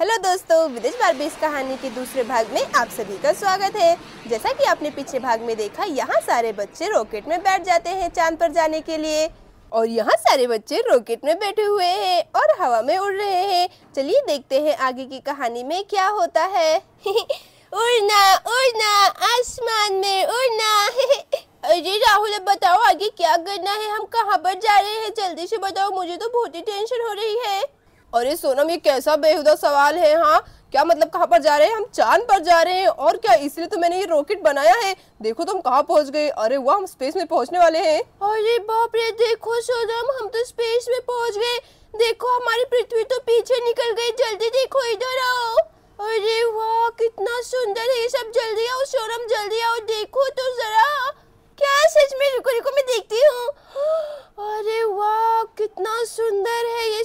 Hello दोस्तों विदेश Barbie इस कहानी के दूसरे भाग में आप सभी का स्वागत है जैसा कि आपने पिछले भाग में देखा यहाँ सारे बच्चे रॉकेट में बैठ जाते हैं चांद पर जाने के लिए और यहाँ सारे बच्चे रॉकेट में बैठे हुए हैं और हवा में उड़ रहे हैं चलिए देखते हैं आगे की कहानी में क्या होता है उड़ना उड़ना आसमान में उड़ना अरे राहुल अब बताओ आगे क्या करना है हम कहाँ पर जा रहे हैं जल्दी से बताओ मुझे तो बहुत ही टेंशन हो रही है अरे सोनम ये कैसा बेहुदा सवाल है हाँ क्या मतलब कहाँ पर जा रहे हैं हम चांद पर जा रहे हैं और क्या इसलिए तो मैंने ये रॉकेट बनाया है देखो तो हम कहाँ पहुँच गए अरे वो हम स्पेस में पहुँचने वाले हैं अरे बाप रे देखो सोनम हम तो स्पेस में पहुँच गए देखो हमारी पृथ्वी तो पीछे निकल गई जल्दी देखो इधर आओ अरे वाह कितना सुंदर है ये सब जल्दी आओ सोनम जल्दी आओ देखो तो जरा क्या सच में रुको रुको मैं देखती हूँ अरे वाह कितना सुंदर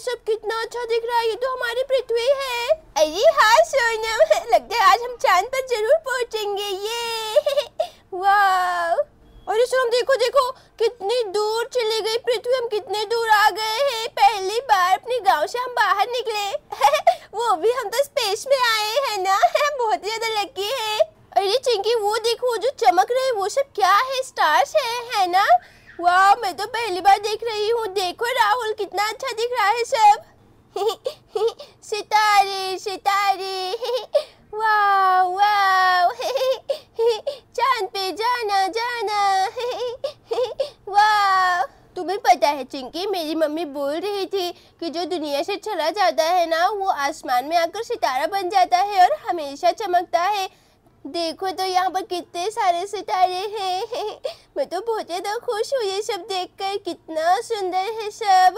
सब कितना अच्छा दिख रहा है ये तो हमारी पृथ्वी है अरे हाँ सोनम लगता है आज हम चांद पर जरूर पहुंचेंगे ये अरे सोनम देखो देखो कितनी दूर चली गई पृथ्वी हम कितने दूर आ गए हैं पहली बार अपने गांव से हम बाहर निकले वो भी हम तो स्पेस में आए हैं ना हम बहुत ज्यादा लकी है अरे चिंकी वो देखो जो चमक रहे वो सब क्या है स्टार्स है है ना वाह मैं तो पहली बार देख रही हूँ देखो राहुल कितना अच्छा दिख रहा है सब सितारे सितारे वाह वाह चांद पे जाना जाना वाह तुम्हें पता है चिंकी मेरी मम्मी बोल रही थी कि जो दुनिया से चला जाता है ना वो आसमान में आकर सितारा बन जाता है और हमेशा चमकता है देखो तो यहाँ पर कितने सारे सितारे हैं मैं तो बहुत ज़्यादा खुश हूँ ये सब देखकर कितना सुंदर है सब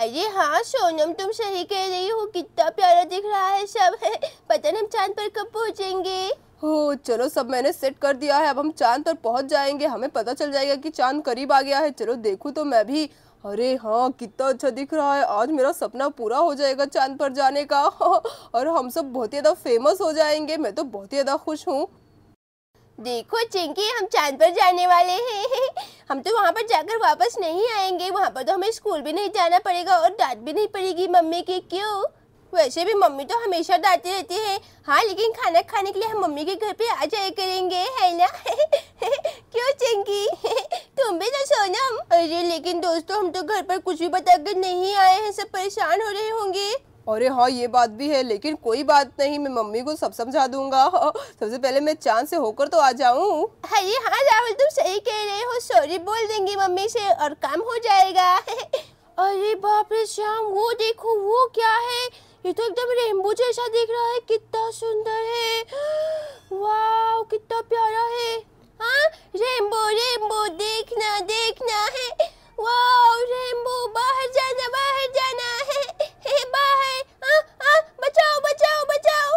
अरे हाँ सोनम तुम सही कह रही हो कितना प्यारा दिख रहा है सब है पता नहीं हम चांद पर कब पहुँचेंगे हो चलो सब मैंने सेट कर दिया है अब हम चांद पर पहुंच जाएंगे हमें पता चल जाएगा कि चांद करीब आ गया है चलो देखो तो मैं भी अरे हाँ कितना अच्छा दिख रहा है आज मेरा सपना पूरा हो जाएगा चांद पर जाने का और हम सब बहुत ज़्यादा फेमस हो जाएंगे मैं तो बहुत ज़्यादा खुश हूँ देखो चिंकी हम चांद पर जाने वाले हैं हम तो वहाँ पर जाकर वापस नहीं आएंगे वहाँ पर तो हमें स्कूल भी नहीं जाना पड़ेगा और डांट भी नहीं पड़ेगी मम्मी की क्यों वैसे भी मम्मी तो हमेशा डांटती रहती है हाँ लेकिन खाना खाने के लिए हम मम्मी के घर पे आ जाया करेंगे है ना क्यों चिंकी तुम भी तो सोनम कर रहे हैं लेकिन दोस्तों हम तो घर पर कुछ भी बता कर नहीं आए हैं सब परेशान हो रहे होंगे अरे हाँ ये बात भी है लेकिन कोई बात नहीं मैं मम्मी को सब समझा दूंगा सबसे पहले मैं चांद से होकर तो आ जाऊँ हाँ अरे हाँ राहुल तुम सही कह रहे हो सॉरी बोल देंगे मम्मी से और काम हो जाएगा अरे बाप रे श्याम वो देखो वो क्या है ये तो एकदम रेमबो जैसा दिख रहा है कितना सुंदर है वाह कितना प्यारा है हाँ देखना देखना है वाओ बाहर जाना बाहर जाना है हे बाहर हाँ हाँ बचाओ बचाओ बचाओ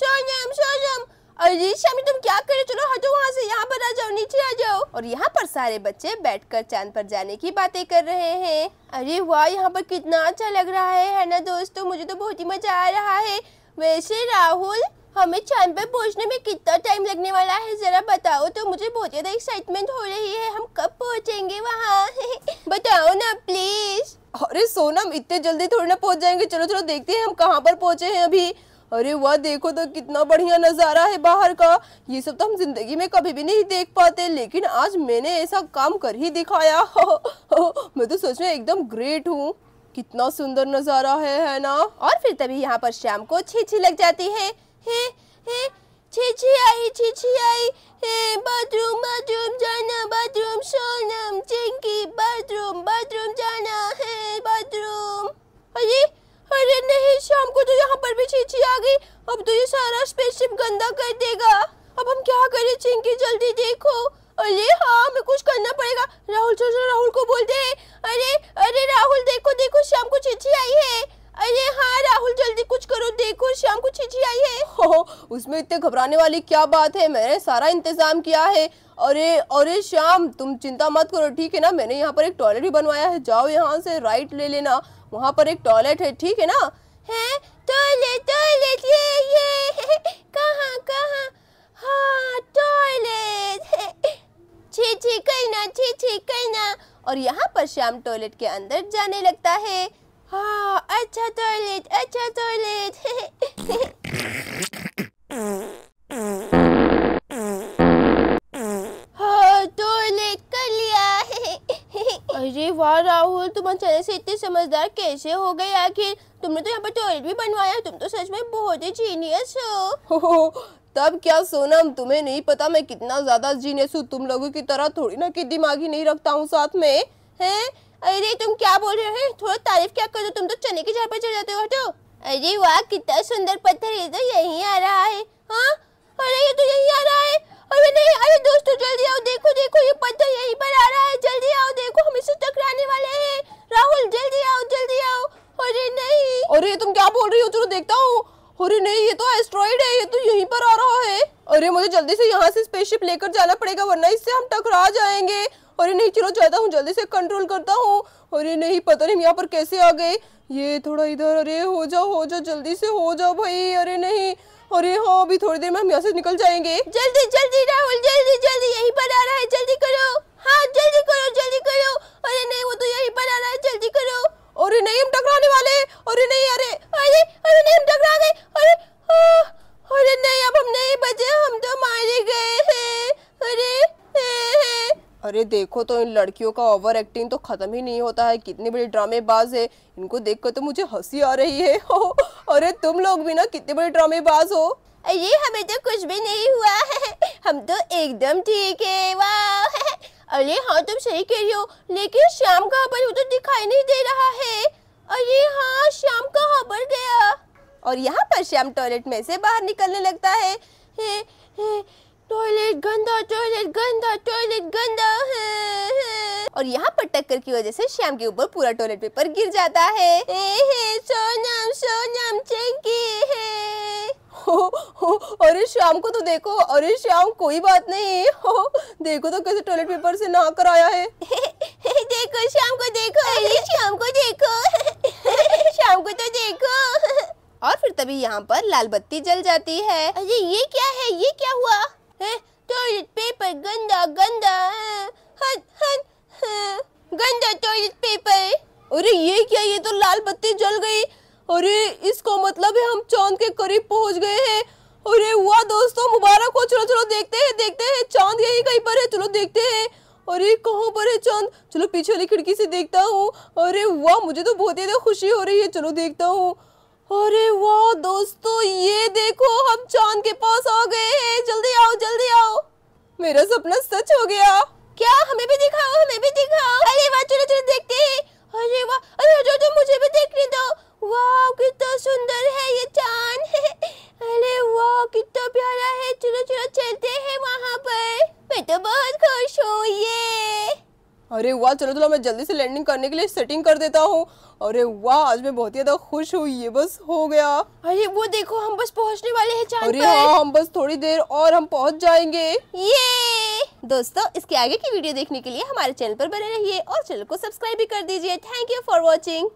सोनम सोनम अरे तुम क्या चलो हटो वहाँ से यहाँ पर आ जाओ नीचे आ जाओ और यहाँ पर सारे बच्चे बैठकर चांद पर जाने की बातें कर रहे हैं अरे वाह यहाँ पर कितना अच्छा लग रहा है है ना दोस्तों मुझे तो बहुत ही मजा आ रहा है वैसे राहुल हमें चांद पर पहुंचने में कितना टाइम लगने वाला है जरा बताओ तो मुझे बहुत ज्यादा एक्साइटमेंट हो रही है हम कब पहुंचेंगे वहाँ बताओ ना प्लीज अरे सोनम इतने जल्दी थोड़ी ना पहुंच जाएंगे चलो चलो देखते हैं हम कहाँ पर पहुंचे हैं अभी अरे वाह देखो तो कितना बढ़िया नज़ारा है बाहर का ये सब तो हम जिंदगी में कभी भी नहीं देख पाते लेकिन आज मैंने ऐसा काम कर ही दिखाया मैं तो सच में एकदम ग्रेट हूँ कितना सुंदर नज़ारा है है ना और फिर तभी यहाँ पर शाम को अच्छी अच्छी लग जाती है हे हे छी छी आई छी छी आई हे बाथरूम बाथरूम जाना bathroom Sonam Chinki bathroom bathroom अरे नहीं शाम को तो यहाँ पर भी चीची आ गई अब तो ये सारा स्पेसशिप गंदा कर देगा अब हम क्या करें चिंकी जल्दी देखो अरे हाँ हमें कुछ करना पड़ेगा राहुल चलो राहुल को बोल दे अरे अरे राहुल देखो देखो शाम को चीची आई है अरे हाँ राहुल जल्दी कुछ करो हो उसमें इतने घबराने वाली क्या बात है मैंने सारा इंतज़ाम किया है अरे अरे श्याम तुम चिंता मत करो ठीक है ना मैंने यहाँ पर एक टॉयलेट भी बनवाया है जाओ यहाँ से राइट ले लेना वहाँ पर एक टॉयलेट है ठीक है ना है टॉयलेट टॉयलेट ये ये कहाँ कहाँ हाँ टॉयलेट छी छी कहना छी छी ना और यहाँ पर श्याम टॉयलेट के अंदर जाने लगता है हाँ अच्छा टॉयलेट अच्छा टॉयलेट बिल्कुल तुम अचानक से इतने समझदार कैसे हो गए आखिर तुमने तो यहाँ पर टॉयलेट भी बनवाया तुम तो सच में बहुत ही जीनियस हो, तब क्या सोनम तुम्हें नहीं पता मैं कितना ज्यादा जीनियस हूँ तुम लोगों की तरह थोड़ी ना कि दिमागी नहीं रखता हूँ साथ में है अरे तुम क्या बोल रहे हो थोड़ा तारीफ क्या कर दो तुम तो चने के झाड़ पर चढ़ जाते हो हटो तो। अरे वाह कितना सुंदर पत्थर ये तो यही आ रहा है हा? हमें तो जल्दी से यहाँ से स्पेसशिप लेकर जाना पड़ेगा वरना इससे हम टकरा जाएंगे अरे नहीं चलो जाता हूँ जल्दी से कंट्रोल करता हूँ अरे नहीं पता नहीं यहाँ पर कैसे आ गए ये थोड़ा इधर अरे हो जाओ हो जाओ जल्दी से हो जाओ भाई अरे नहीं अरे हाँ अभी थोड़ी देर में हम यहाँ से निकल जाएंगे जल्दी जल्दी राहुल अरे देखो तो इन लड़कियों का ओवर एक्टिंग तो खत्म ही नहीं होता है कितनी बड़ी ड्रामेबाज है इनको देखकर तो मुझे हंसी आ रही है अरे तुम लोग भी ना कितने बड़े ड्रामेबाज हो अरे हमें तो कुछ भी नहीं हुआ है हम तो एकदम ठीक है वाह अरे हाँ तुम सही कह रही हो लेकिन शाम कहाँ पर तो दिखाई नहीं दे रहा है अरे हाँ श्याम का हबर गया और यहाँ पर श्याम टॉयलेट में से बाहर निकलने लगता है, है, है टॉयलेट गंदा टॉयलेट गंदा टॉयलेट गंदा है, है। और यहाँ पर टक्कर की वजह से श्याम के ऊपर पूरा टॉयलेट पेपर गिर जाता है सोनम सोनम चंकी है हो हो अरे श्याम को तो देखो अरे श्याम कोई बात नहीं हो देखो तो कैसे टॉयलेट पेपर से नहा कर आया है देखो श्याम को देखो अरे श्याम को देखो श्याम को तो देखो और फिर तभी यहाँ पर लाल बत्ती जल जाती है अरे ये क्या है ये क्या हुआ टॉयलेट पेपर गंदा गंदा हट हट गंदा टॉयलेट पेपर अरे ये क्या ये तो लाल बत्ती जल गई अरे इसको मतलब है हम चांद के करीब पहुंच गए हैं अरे हुआ दोस्तों मुबारक हो चलो चलो देखते हैं देखते हैं चांद यही कहीं पर है चलो देखते हैं अरे कहाँ पर है चांद चलो पीछे वाली खिड़की से देखता हूँ अरे वाह मुझे तो बहुत ही ज़्यादा खुशी हो रही है चलो देखता हूँ अरे वाह दोस्तों ये देखो हम चांद के पास आ गए हैं जल्दी आओ जल्दी आओ मेरा सपना सच हो गया क्या हमें भी दिखाओ हमें भी दिखाओ अरे वाह चलो चलो देखते हैं अरे वाह अरे वाह चलो चलो मैं जल्दी से लैंडिंग करने के लिए सेटिंग कर देता हूँ अरे वाह आज मैं बहुत ही ज्यादा खुश हूँ ये बस हो गया अरे वो देखो हम बस पहुँचने वाले हैं चांद अरे हाँ हम बस थोड़ी देर और हम पहुँच जाएंगे ये दोस्तों इसके आगे की वीडियो देखने के लिए हमारे चैनल पर बने रहिए और चैनल को सब्सक्राइब भी कर दीजिए थैंक यू फॉर वॉचिंग